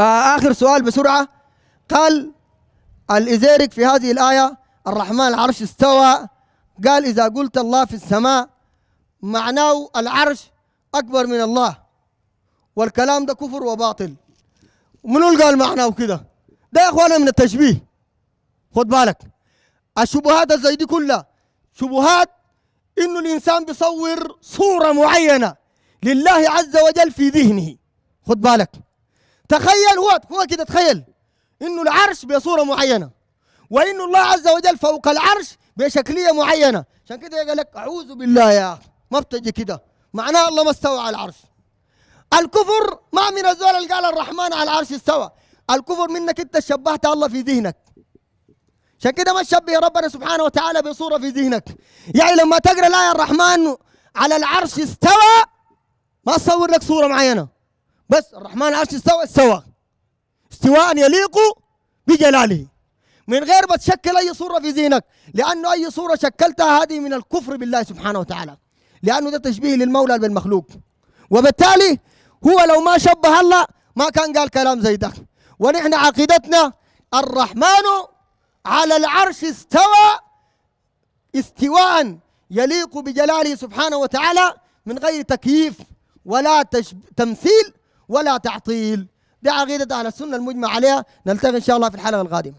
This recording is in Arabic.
آه، آخر سؤال بسرعة قال الإزيرك في هذه الآية الرحمن العرش استوى قال إذا قلت الله في السماء معناه العرش أكبر من الله والكلام ده كفر وباطل منو اللي قال معناه كده ده يا أخوانا من التشبيه خد بالك الشبهات زي دي كلها شبهات إنه الإنسان بيصور صورة معينة لله عز وجل في ذهنه خد بالك تخيل هو هو كده تخيل انه العرش بصوره معينه وان الله عز وجل فوق العرش بشكليه معينه عشان كده قال لك اعوذ بالله يا اخي ما بتجي كده معناه الله ما استوى على العرش الكفر ما من الزول اللي قال الرحمن على العرش استوى الكفر منك انت شبهت الله في ذهنك عشان كده ما تشبه ربنا سبحانه وتعالى بصوره في ذهنك يعني لما تقرا الايه الرحمن على العرش استوى ما تصور لك صوره معينه بس الرحمن العرش استوى استوى استواء يليق بجلاله من غير ما تشكل اي صوره في ذهنك لانه اي صوره شكلتها هذه من الكفر بالله سبحانه وتعالى لانه ده تشبيه للمولى بالمخلوق وبالتالي هو لو ما شبه الله ما كان قال كلام زي ده ونحن عقيدتنا الرحمن على العرش استوى استواء يليق بجلاله سبحانه وتعالى من غير تكييف ولا تمثيل ولا تعطيل دي عقيدة أهل السنة المجمع عليها نلتقي إن شاء الله في الحلقة القادمة